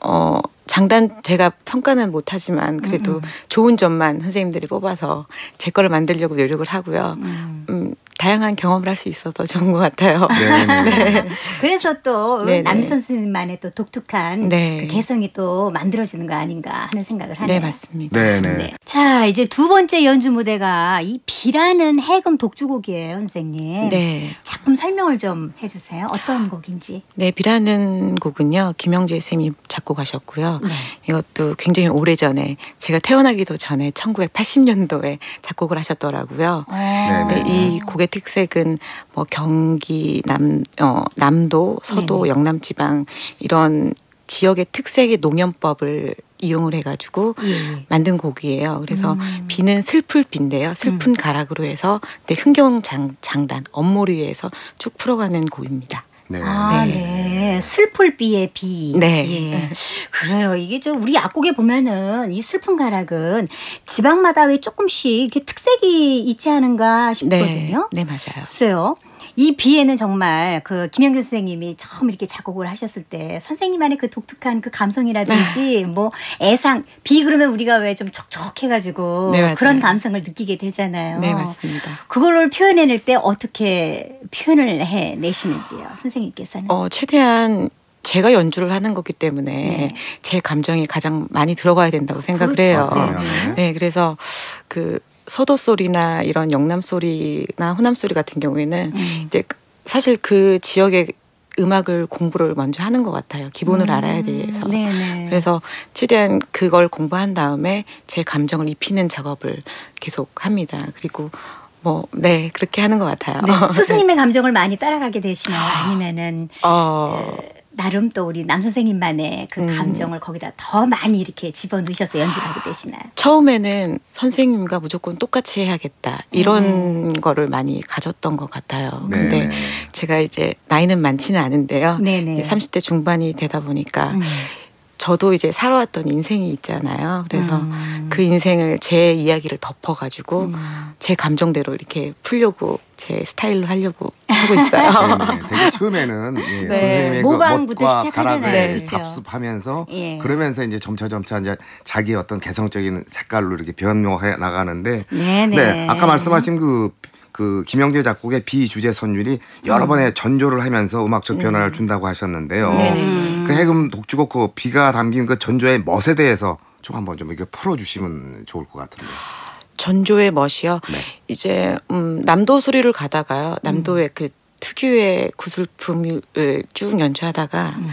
Speaker 6: 어 장단 제가 평가는 못하지만 그래도 음, 음. 좋은 점만 선생님들이 뽑아서 제 거를 만들려고 노력을 하고요. 음. 음 다양한 경험을 할 수 있어서 좋은 것 같아요. 네.
Speaker 2: 네, 네. 네. 그래서 또 남미 선수님만의 또 독특한 네. 그 개성이 또 만들어지는 거 아닌가 하는 생각을 하네요. 네,
Speaker 1: 맞습니다. 네네.
Speaker 2: 자, 이제 두 번째 연주 무대가 이 비라는 해금 독주곡이에요, 선생님. 네. 작품 설명을 좀 해주세요. 어떤 곡인지.
Speaker 6: 네, 비라는 곡은요 김영재 쌤이 작곡하셨고요. 네. 이것도 굉장히 오래 전에 제가 태어나기도 전에 1980년도에 작곡을 하셨더라고요. 어. 네, 이 곡의 특색은 뭐 경기 남 어, 남도 서도 네네. 영남 지방 이런 지역의 특색의 농연법을 이용을 해가지고 예. 만든 곡이에요. 그래서 음. 비는 슬플 빈데요 슬픈 음. 가락으로 해서 근흥경 장, 장단, 엄몰 위에서 쭉 풀어가는 곡입니다. 네. 아, 네.
Speaker 2: 네. 슬플 비의 비. 네. 예. 그래요. 이게 좀 우리 약국에 보면은 이 슬픈 가락은 지방마다 왜 조금씩 이렇게 특색이 있지 않은가 네. 싶거든요. 네, 네 맞아요. 글쎄요. 이 비에는 정말 그 김영규 선생님이 처음 이렇게 작곡을 하셨을 때 선생님만의 그 독특한 그 감성이라든지 아. 뭐 애상 비 그러면 우리가 왜좀 촉촉해가지고 네, 그런 감성을 느끼게 되잖아요. 네 맞습니다. 그걸 표현해낼 때 어떻게 표현을 해내시는지요, 선생님께서는?
Speaker 6: 어 최대한 제가 연주를 하는 거기 때문에 네. 제 감정이 가장 많이 들어가야 된다고 생각을 그렇죠. 해요. 네, 네. 네, 그래서 그 서도 소리나 이런 영남 소리나 호남 소리 같은 경우에는 음. 이제 사실 그 지역의 음악을 공부를 먼저 하는 것 같아요. 기본을 음. 알아야 돼서. 네네. 그래서 최대한 그걸 공부한 다음에 제 감정을 입히는 작업을 계속 합니다. 그리고 뭐, 네, 그렇게 하는 것 같아요. 네. 스승님의
Speaker 2: 감정을 많이 따라가게 되시나요? 아니면은. 어... 그... 나름 또 우리 남 선생님만의 그 음. 감정을 음. 거기다
Speaker 6: 더 많이 이렇게 집어 넣으셔서 연주 하게 되시나요? 처음에는 선생님과 무조건 똑같이 해야겠다 이런 음. 거를 많이 가졌던 것 같아요. 네. 근데 제가 이제 나이는 많지는 않은데요. 네네. 30대 중반이 되다 보니까 음. 저도 이제 살아왔던 인생이 있잖아요. 그래서 음. 그 인생을 제 이야기를 덮어가지고 음. 제 감정대로 이렇게 풀려고 제 스타일로 하려고 하고 있어요. 네, 네. 되게
Speaker 1: 처음에는 예, 네. 선생님의 그 모방부터 시작과 가락을 네. 답습하면서 예. 그러면서 이제 점차점차 이제 자기 어떤 개성적인 색깔로 이렇게 변모해 나가는데 네네. 네. 네 아까 말씀하신 그그 김영재 작곡의 비주제 선율이 여러 음. 번의 전조를 하면서 음악적 네. 변화를 준다고 하셨는데요. 네, 네. 음. 그 해금 독주곡 그 비가 담긴 그 전조의 멋에 대해서 좀 한번 좀 이렇게 풀어주시면 좋을 것 같은데. 전조의 멋이요.
Speaker 6: 네. 이제 음, 남도 소리를 가다가요. 남도의 그 특유의 구슬픔을 쭉 연주하다가. 음.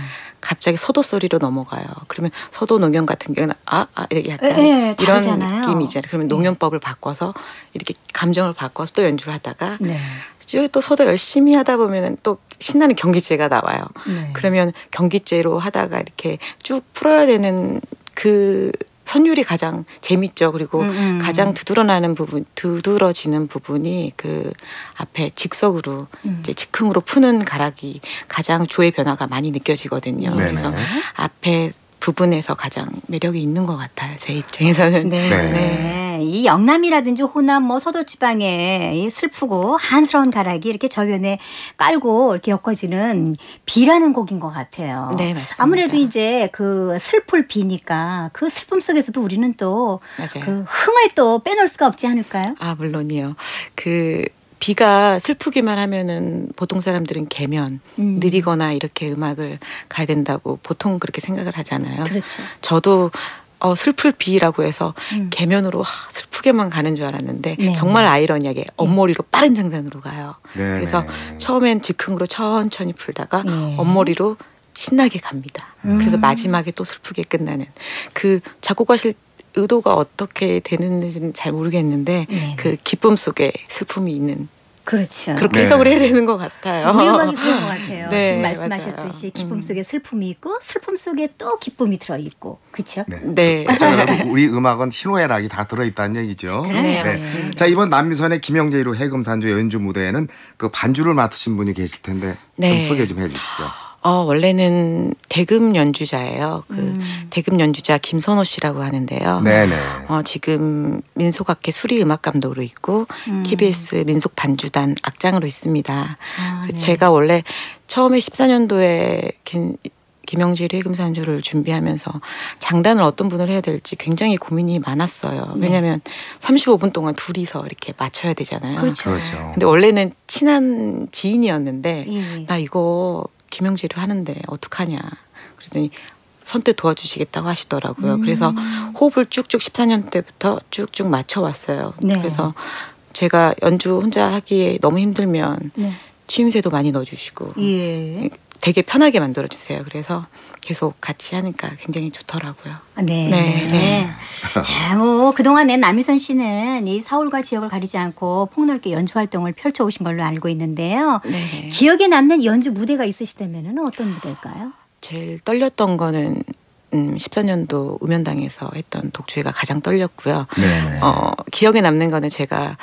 Speaker 6: 갑자기 서도 소리로 넘어가요. 그러면 서도 농경 같은 경우는 아, 아 이렇게 약간 네, 이런 다르잖아요. 느낌이잖아요. 그러면 농경법을 바꿔서 이렇게 감정을 바꿔서 또 연주를 하다가 네. 쭉또 서도 열심히 하다 보면은 또 신나는 경기제가 나와요. 네. 그러면 경기제로 하다가 이렇게 쭉 풀어야 되는 그 선율이 가장 재밌죠. 그리고 음, 음 가장 두드러나는 부분, 두드러지는 부분이 그 앞에 직석으로 음. 이제 즉흥으로 푸는 가락이 가장 조의 변화가 많이 느껴지거든요. 네네. 그래서 앞에 부분에서 가장 매력이 있는 것 같아요. 제 입장에서는. 네. 네. 네.
Speaker 2: 이 영남이라든지 호남 뭐 서도 지방의 슬프고 한스러운 가락이 이렇게 저변에 깔고 이렇게 엮어지는 비라는 곡인 것 같아요. 네, 맞습니다. 아무래도 이제 그 슬플 비니까 그 슬픔 속에서도 우리는 또 그 흥을 또 빼놓을 수가 없지 않을까요?
Speaker 6: 아, 물론이요. 그 비가 슬프기만 하면은 보통 사람들은 개면 음. 느리거나 이렇게 음악을 가야 된다고 보통 그렇게 생각을 하잖아요. 그렇죠. 저도 어, 슬플 비라고 해서 음. 개면으로 하, 슬프게만 가는 줄 알았는데 네. 정말 아이러니하게 네. 예. 머리로 빠른 장단으로 가요. 네. 그래서 네. 처음엔 즉흥으로 천천히 풀다가 앞머리로 예. 신나게 갑니다. 음. 그래서 마지막에 또 슬프게 끝나는 그 작곡하실 의도가 어떻게 되는지는 잘 모르겠는데 네그 네. 기쁨 속에 슬픔이 있는 그렇죠. 그렇게 네. 해석을 해야 되는 것 같아요. 우리 음악이 그런 것 같아요. 네, 지금 말씀하셨듯이
Speaker 2: 맞아요. 기쁨 음. 속에 슬픔이 있고 슬픔 속에 또 기쁨이 들어 있고 그렇죠. 네. 네.
Speaker 1: 우리 음악은 희노애락이 다 들어 있다는 얘기죠. 네. 네. 자 이번 남미선의 김영재로 해금 산조 연주 무대에는 그 반주를 맡으신 분이 계실 텐데 좀 네. 소개 좀 해주시죠.
Speaker 6: 어, 원래는 대금 연주자예요. 그 음. 대금 연주자 김선호 씨라고 하는데요. 네네. 어, 지금 민속악기 수리 음악 감독으로 있고 음. KBS 민속 반주단 악장으로 있습니다. 아, 그 네. 제가 원래 처음에 14년도에 김, 김영질 해금산주를 준비하면서 장단을 어떤 분을 해야 될지 굉장히 고민이 많았어요. 왜냐하면 네. 35분 동안 둘이서 이렇게 맞춰야 되잖아요. 그렇죠. 그렇죠. 근데 원래는 친한 지인이었는데 예. 예. 나 이거 김영재료 하는데 어떡하냐. 그랬더니 선뜻 도와주시겠다고 하시더라고요. 음. 그래서 호흡을 쭉쭉 14년 때부터 쭉쭉 맞춰왔어요. 네. 그래서 제가 연주 혼자 하기에 너무 힘들면 네. 취임새도 많이 넣어주시고 예. 되게 편하게 만들어주세요. 그래서 계속 같이 하니까 굉장히 좋더라고요.
Speaker 2: 아, 네. 네. 네. 네.
Speaker 1: 자,
Speaker 2: 뭐 그동안에 남희선 씨는 이 서울과 지역을 가리지 않고 폭넓게 연주 활동을 펼쳐 오신 걸로 알고 있는데요. 네. 기억에 남는 연주 무대가 있으시다면은 어떤 무대일까요?
Speaker 6: 제일 떨렸던 거는 음, 14년도 우면당에서 했던 독주회가 가장 떨렸고요. 네, 네 어, 기억에 남는 거는 제가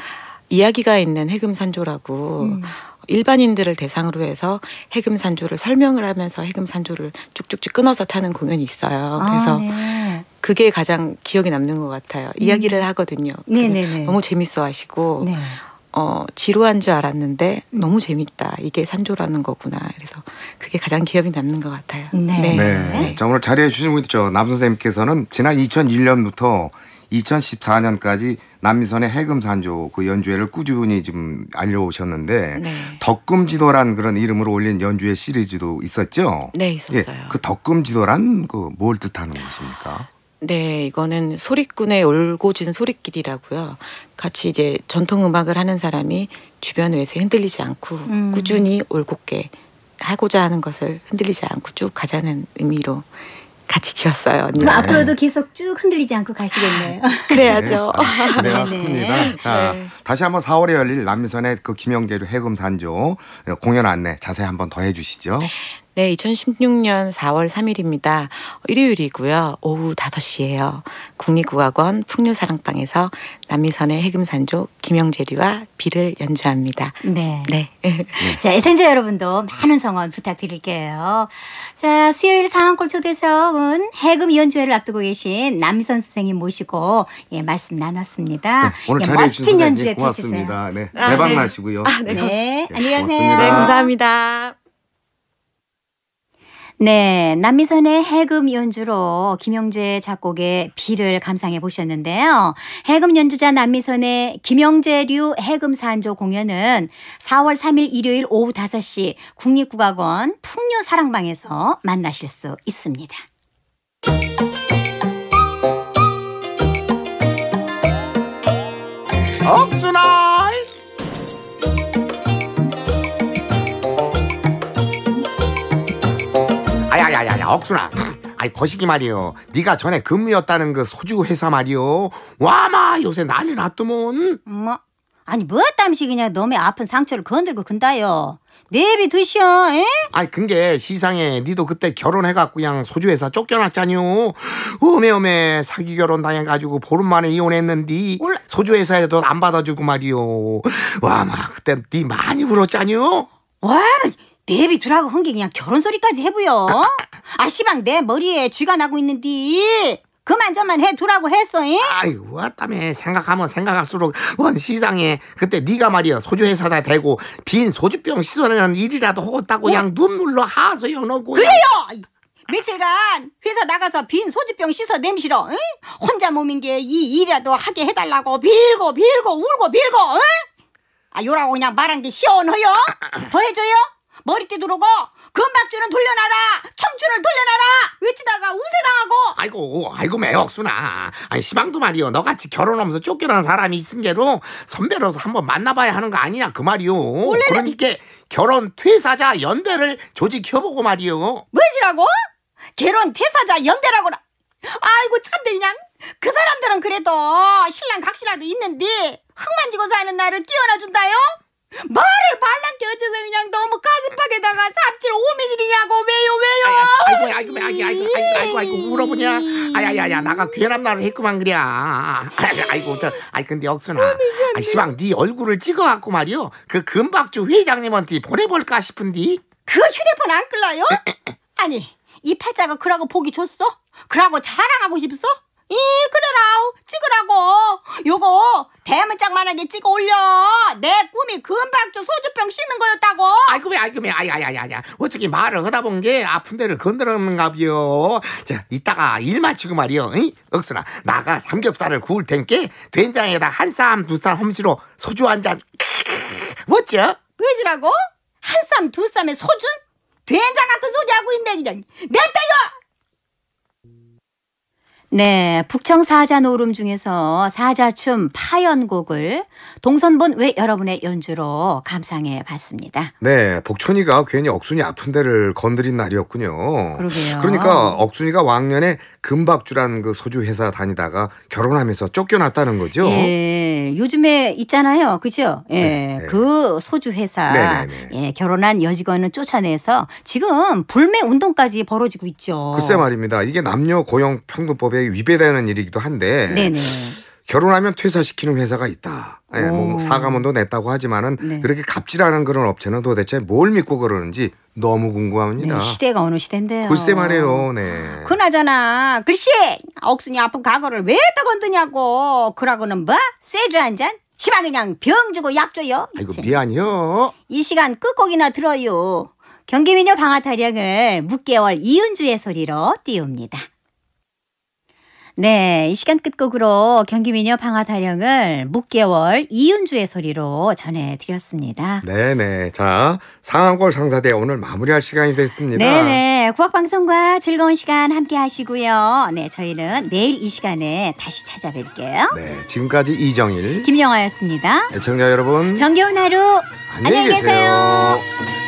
Speaker 6: 이야기가 있는 해금산조라고 음. 일반인들을 대상으로 해서 해금 산조를 설명을 하면서 해금 산조를 쭉쭉쭉 끊어서 타는 공연이 있어요. 아, 그래서 아, 네. 그게 가장 기억에 남는 것 같아요. 음. 이야기를 하거든요. 네네네. 네, 네. 너무 재밌어 하시고 네. 어, 지루한 줄 알았는데 너무 재밌다. 이게 산조라는 거구나. 그래서 그게 가장 기억에 남는 것 같아요. 네. 네. 네.
Speaker 1: 자, 오늘 자리해 주신 분이죠. 남 선생님께서는 지난 2001년부터 2014년까지 남미선의 해금 산조 그 연주회를 꾸준히 지금 알려오셨는데 네. 덕금지도란 그런 이름으로 올린 연주회 시리즈도 있었죠. 네, 있었어요. 예, 그 덕금지도란 그 뭘 뜻하는 것입니까?
Speaker 6: 네, 이거는 소리꾼의 올고진 소리길이라고요. 같이 이제 전통 음악을 하는 사람이 주변 외세 흔들리지 않고 음. 꾸준히 올곧게 하고자 하는 것을 흔들리지 않고 쭉 가자는 의미로 같이 지었어요. 언니. 네. 아,
Speaker 2: 앞으로도 계속 쭉 흔들리지 않고 가시겠네요. 아, 그래야죠. 네. 내가 아, 네.
Speaker 1: 니다 자, 네. 다시 한번 4월에 열릴 남미선의 그 김영계류 해금 산조 공연 안내 자세히 한번 더 해주시죠. 네. 네, 2016년 4월 3일입니다. 일요일이고요. 오후
Speaker 6: 5시예요. 국립국악원 풍류사랑방에서 남미선의 해금산조 김영재리와 비를 연주합니다. 네. 네.
Speaker 2: 자, 애청자 여러분도 많은 성원 부탁드릴게요. 자, 수요일 상황골 초대석은 해금 연주회를 앞두고 계신 남미선 선생님 모시고 예, 말씀 나눴습니다. 네, 오늘 예, 자해 멋진 연주회 고맙습니다.
Speaker 1: 펼치세요. 네. 아, 대박 네. 나시고요. 아, 네. 네. 네 안녕하세요. 네, 감사합니다.
Speaker 2: 네, 남미선의 해금 연주로 김영재 작곡의 비를 감상해 보셨는데요. 해금 연주자 남미선의 김영재류 해금 산조 공연은 4월 3일 일요일 오후 5시 국립국악원 풍류사랑방에서 만나실 수 있습니다.
Speaker 1: 억순아! 야야야 억순아 아이 거시기 말이요 네가 전에 근무였다는 그 소주 회사 말이요 와마 요새 난리 났더먼 뭐?
Speaker 2: 아니 뭐였시 그냥 놈의 아픈 상처를 건들고 근다요 내비 두시 에?
Speaker 1: 아이 근게 시상에 니도 그때 결혼해갖고 그냥 소주 회사 쫓겨났잖요 어메어메 사기 결혼 당해가지고 보름 만에 이혼했는디 올라... 소주 회사에도 안 받아주고 말이요 와마 그때 니 많이 울었잖요 와 데뷔
Speaker 2: 두라고 한 게 그냥 결혼 소리까지 해보여 아시방 내 머리에 쥐가 나고 있는디.
Speaker 1: 그만 저만 해 두라고 했어잉. 아유 왔다며 생각하면 생각할수록 원시장에 그때 네가 말이야 소주 회사다 대고 빈 소주병 씻어내는 일이라도 하겠다고 어? 양 눈물로 하소 연하고 그래요.
Speaker 2: 며칠간 회사 나가서 빈 소주병 씻어 냄시러 응? 혼자 몸인 게이 일이라도 하게 해달라고 빌고 빌고 울고 빌고 응? 아 요라고 그냥 말한 게 시원해요? 더 해줘요? 머리띠 두르고 금박줄은 돌려놔라 청춘을 돌려놔라 외치다가 우세당하고
Speaker 1: 아이고 아이고 매억순나 아니 시방도 말이요 너같이 결혼하면서 쫓겨난 사람이 있음게로 선배로서 한번 만나봐야 하는 거 아니냐 그 말이요 원래는... 그러니까 결혼 퇴사자 연대를 조직해보고 말이요 무엇라고 결혼 퇴사자 연대라고라
Speaker 2: 아이고 참들 그냥 그 사람들은 그래도 신랑 각시라도 있는데 흙 만지고 사는 나를 끼워놔준다요? 말을 발랑게 어째서 그냥 너무 가슴팍에다가 삽질 오미질이냐고 왜요 왜요 아이고 아이고 아이고 아이고
Speaker 1: 아이고 아이고 아이고 울어보냐 아야야야 나가 괴란 말을 했구만 그래 아이고 저 아이 근데 역순아 아 시방 네 얼굴을 찍어갖고 말이요 그 금박주 회장님한테 보내볼까 싶은디 그 휴대폰 안끌러요 아니 이 팔자가 그러고 보기 좋소? 그러고 자랑하고
Speaker 2: 싶소? 이 그래라우 찍으라고 요거 대문짝만하게 찍어 올려 내 꿈이 금박주 소주병 씹는 거였다고 아이고미 아이고미 아야야야야
Speaker 1: 어차피 말을 하다 본 게 아픈 데를 건드렸는가 비요 자 이따가 일 마치고 말이여 억수나 나가 삼겹살을 구울 텐께 된장에다 한 쌈 두쌈 험시로 소주 한잔 멋져
Speaker 2: 그지라고 한
Speaker 1: 쌈 두쌈에 소주
Speaker 2: 된장 같은 소리 하고 있네 그냥 냅둬요 네, 북청 사자 노름 중에서 사자춤 파연곡을 동선본 외 여러분의 연주로 감상해 봤습니다.
Speaker 1: 네, 복천이가 괜히 억순이 아픈 데를 건드린 날이었군요. 그러게요. 그러니까 억순이가 왕년에 금박주라는 그 소주 회사 다니다가 결혼하면서 쫓겨났다는 거죠.
Speaker 2: 예. 요즘에 있잖아요. 그죠? 예. 네, 네. 그 소주 회사 네, 네, 네. 예, 결혼한 여직원을 쫓아내서 지금 불매 운동까지 벌어지고 있죠. 글쎄
Speaker 1: 말입니다. 이게 남녀 고용 평등법에 위배되는 일이기도 한데 결혼하면 퇴사시키는 회사가 있다. 예, 뭐, 뭐 사과문도 냈다고 하지만은 네. 그렇게 갑질하는 그런 업체는 도대체 뭘 믿고 그러는지 너무 궁금합니다. 네, 시대가
Speaker 2: 어느 시대인데요.
Speaker 1: 글쎄 말이에요. 네.
Speaker 2: 그나저나 글씨 억순이 아픈 과거를 왜 또 건드냐고. 그러고는 뭐 쇠주 한 잔? 시방 그냥 병 주고 약 줘요.
Speaker 1: 아이고 미안해요.
Speaker 2: 이 시간 끝곡이나 들어요. 경기민요 방아 타령을 6개월 이은주의 소리로 띄웁니다. 네, 이 시간 끝곡으로 경기미녀 방아타령을 묵개월 이윤주의 소리로 전해드렸습니다.
Speaker 1: 네네. 자, 상암골 상사대 오늘 마무리할 시간이 됐습니다. 네네.
Speaker 2: 국악방송과 즐거운 시간 함께 하시고요. 네, 저희는 내일 이 시간에 다시 찾아뵐게요. 네,
Speaker 1: 지금까지 이정일,
Speaker 2: 김영화였습니다.
Speaker 1: 네, 청자 여러분, 정겨운 하루 안녕히, 안녕히 계세요. 계세요.